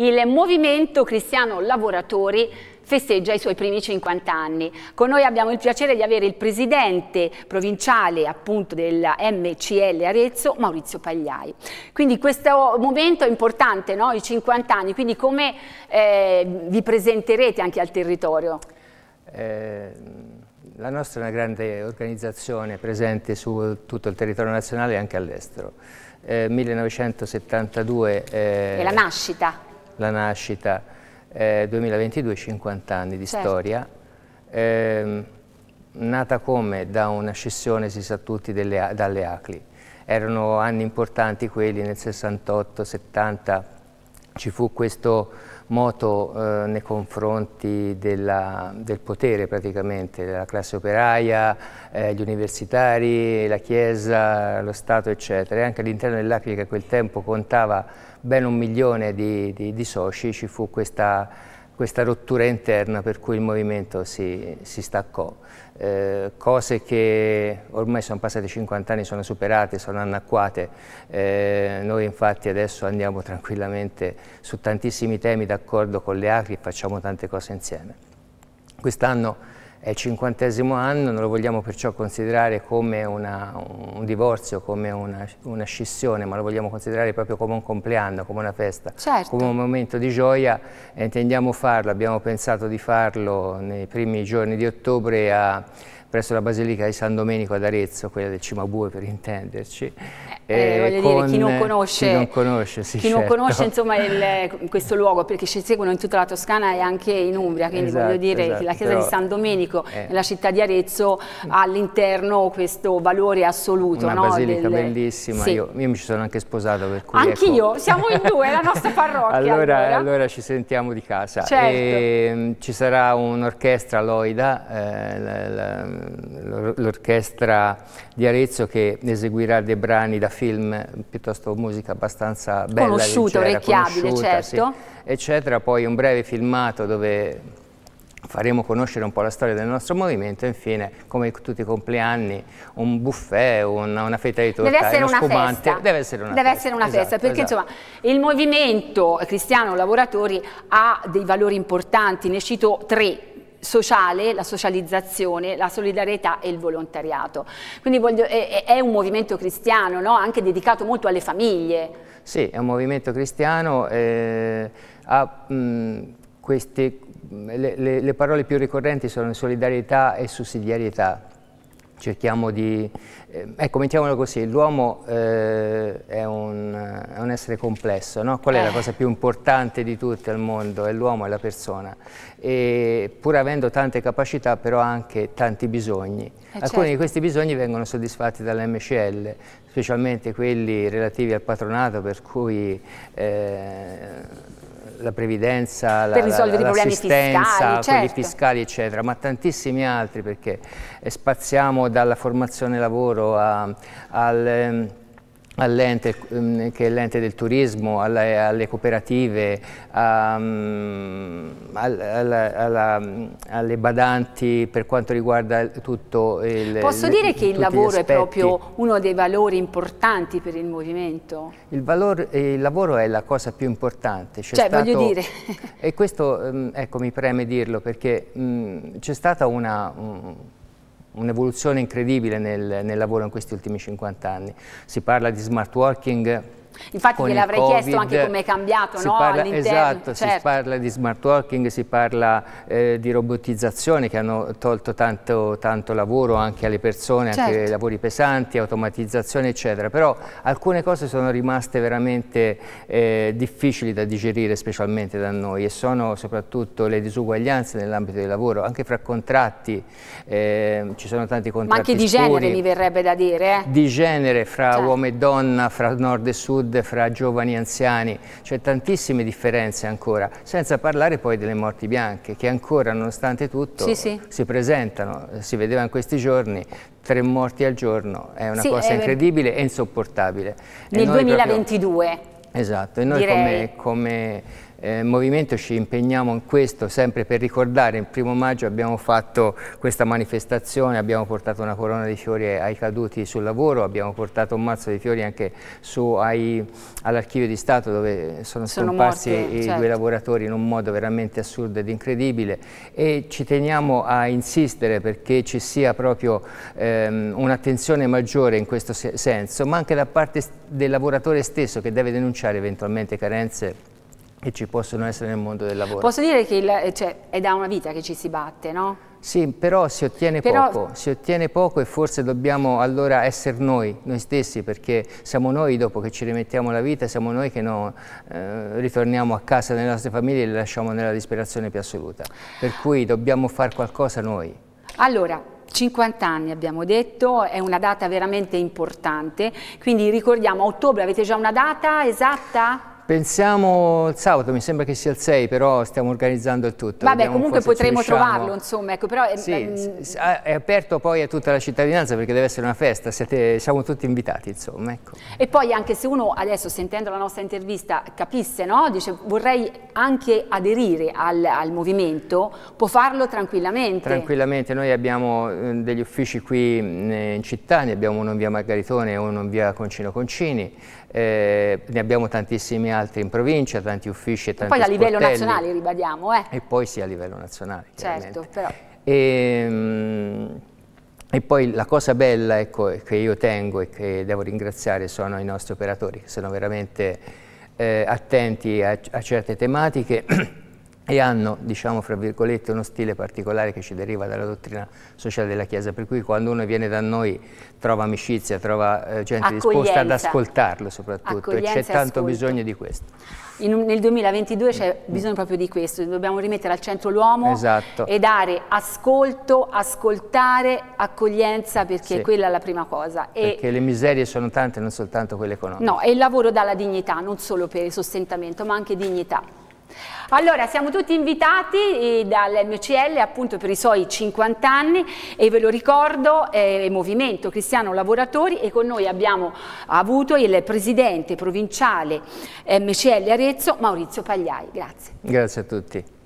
Il Movimento Cristiano Lavoratori festeggia i suoi primi 50 anni. Con noi abbiamo il piacere di avere il presidente provinciale appunto della MCL Arezzo, Maurizio Pagliai. Quindi questo momento è importante, no? i 50 anni, quindi come eh, vi presenterete anche al territorio? Eh, la nostra è una grande organizzazione presente su tutto il territorio nazionale e anche all'estero. Eh, 1972 eh, è la nascita la nascita, eh, 2022, 50 anni di certo. storia, eh, nata come? Da una scissione, si sa tutti, delle, dalle ACLI. Erano anni importanti quelli, nel 68-70 ci fu questo moto eh, nei confronti della, del potere praticamente, della classe operaia, eh, gli universitari, la Chiesa, lo Stato eccetera. E anche all'interno dell'Africa che a quel tempo contava ben un milione di, di, di soci ci fu questa questa rottura interna per cui il movimento si, si staccò. Eh, cose che ormai sono passate 50 anni, sono superate, sono anacquate. Eh, noi infatti adesso andiamo tranquillamente su tantissimi temi d'accordo con le ACRI e facciamo tante cose insieme. Quest'anno è il cinquantesimo anno, non lo vogliamo perciò considerare come una, un divorzio, come una, una, scissione, ma lo vogliamo considerare proprio come un compleanno, come una festa, certo. come un momento di gioia e intendiamo farlo, abbiamo pensato di farlo nei primi giorni di ottobre a presso la Basilica di San Domenico ad Arezzo, quella del Cimabue per intenderci. Eh, eh, con, eh, dire, chi non conosce, chi non conosce, sì, chi certo. non conosce insomma, il, questo luogo, perché ci seguono in tutta la Toscana e anche in Umbria, quindi esatto, voglio dire esatto, la chiesa però, di San Domenico eh, nella città di Arezzo ha all'interno questo valore assoluto. Una no, basilica del... bellissima, sì. io, io, mi ci sono anche sposato per cui... Anch'io, ecco. siamo in due, è la nostra parrocchia. allora, allora. allora, ci sentiamo di casa. Certo. E, ehm, ci sarà un'orchestra Loida, eh, la, la, l'orchestra di Arezzo che eseguirà dei brani da film piuttosto musica abbastanza bella, conosciuta, orecchiabile, certo. Sì, eccetera. Poi un breve filmato dove faremo conoscere un po' la storia del nostro movimento e infine, come tutti i compleanni, un buffet, una, una fetta di torta, deve essere uno una spumante. Festa. Deve essere una deve festa, essere una esatto, festa perché esatto. insomma il movimento cristiano lavoratori ha dei valori importanti, ne cito tre, sociale, la socializzazione, la solidarietà e il volontariato. Quindi voglio, è, è, un movimento cristiano, no? anche dedicato molto alle famiglie. Sì, è un movimento cristiano, eh, ha, mh, queste, le, le, le parole più ricorrenti sono solidarietà e sussidiarietà cerchiamo di... Eh, ecco, mettiamolo così, l'uomo eh, è un non essere complesso, no? qual è eh. la cosa più importante di tutte al mondo? È l'uomo, è la persona, e pur avendo tante capacità però anche tanti bisogni. Eh Alcuni certo. di questi bisogni vengono soddisfatti dall'MCL, specialmente quelli relativi al patronato per cui... Eh, la previdenza, l'assistenza, la, la, quelli certo. fiscali eccetera, ma tantissimi altri perché eh, spaziamo dalla formazione lavoro a, al ehm, all'ente mm, che è l'ente del turismo, alle, alle cooperative, a, alla, alla, alle badanti per quanto riguarda tutto il Posso dire che il lavoro è proprio uno dei valori importanti per il movimento? Il, valor, il lavoro è la cosa più importante. cioè, stato, voglio dire... e questo, mm, ecco, mi preme dirlo perché mm, c'è stata una... Un, un'evoluzione incredibile nel, nel lavoro in questi ultimi 50 anni. Si parla di smart working Infatti gliel'avrei chiesto anche come è cambiato no? parla, Esatto, certo. si parla di smart working, si parla eh, di robotizzazione che hanno tolto tanto, tanto lavoro anche alle persone, certo. anche lavori pesanti, automatizzazione eccetera, però alcune cose sono rimaste veramente eh, difficili da digerire specialmente da noi e sono soprattutto le disuguaglianze nell'ambito del lavoro, anche fra contratti, eh, ci sono tanti contratti Ma anche di genere mi verrebbe da dire. Eh. Di genere fra certo. uomo e donna, fra nord e sud sud, fra giovani e anziani, c'è tantissime differenze ancora, senza parlare poi delle morti bianche che ancora nonostante tutto sì, sì. si presentano, si vedeva in questi giorni, tre morti al giorno, è una sì, cosa è eh, incredibile e insopportabile. Nel e 2022. Proprio, esatto, e noi come, come eh, movimento ci impegniamo in questo sempre per ricordare, il primo maggio abbiamo fatto questa manifestazione, abbiamo portato una corona di fiori ai caduti sul lavoro, abbiamo portato un mazzo di fiori anche all'archivio di Stato dove sono, sono scomparsi morti, i certo. due lavoratori in un modo veramente assurdo ed incredibile e ci teniamo a insistere perché ci sia proprio ehm, un'attenzione maggiore in questo senso, ma anche da parte del lavoratore stesso che deve denunciare eventualmente carenze che ci possono essere nel mondo del lavoro. Posso dire che il, eh, cioè, è da una vita che ci si batte, no? Sì, però si ottiene però... poco, si ottiene poco e forse dobbiamo allora essere noi, noi stessi, perché siamo noi dopo che ci rimettiamo la vita, siamo noi che no, eh, ritorniamo a casa nelle nostre famiglie e le lasciamo nella disperazione più assoluta. Per cui dobbiamo fare qualcosa noi. Allora, 50 anni abbiamo detto, è una data veramente importante, quindi ricordiamo, ottobre avete già una data esatta? Pensiamo il sabato, mi sembra che sia il 6, però stiamo organizzando il tutto. Vabbè, Vediamo comunque potremo trovarlo, insomma. Ecco, però, ehm, sì, ehm, è aperto poi a tutta la cittadinanza perché deve essere una festa, siete, siamo tutti invitati, insomma. Ecco. E poi anche se uno adesso, sentendo la nostra intervista, capisse, no? Dice vorrei anche aderire al, al movimento, può farlo tranquillamente. Tranquillamente, noi abbiamo ehm, degli uffici qui in città, ne abbiamo uno in via Margaritone e uno in via Concino Concini, eh, ne abbiamo tantissimi altri altre in provincia, tanti uffici e tanti e poi a livello nazionale ribadiamo, eh? E poi sì a livello nazionale, Certo, però... E, ehm, e poi la cosa bella ecco, che io tengo e che devo ringraziare sono i nostri operatori che sono veramente eh, attenti a, a, certe tematiche e hanno, diciamo, fra virgolette, uno stile particolare che ci deriva dalla dottrina sociale della Chiesa, per cui quando uno viene da noi trova amicizia, trova eh, gente disposta ad ascoltarlo soprattutto Accoglienza e c'è tanto ascolto. bisogno di questo. In, nel 2022 c'è bisogno proprio di questo, dobbiamo rimettere al centro l'uomo esatto. e dare ascolto, ascoltare, accoglienza perché sì. quella è la prima cosa. E perché le miserie sono tante, non soltanto quelle economiche. No, e il lavoro dà la dignità, non solo per il sostentamento ma anche dignità. Allora, siamo tutti invitati eh, dal MCL appunto per i suoi 50 anni e ve lo ricordo, è Movimento Cristiano Lavoratori e con noi abbiamo avuto il presidente provinciale MCL Arezzo, Maurizio Pagliai. Grazie. Grazie a tutti.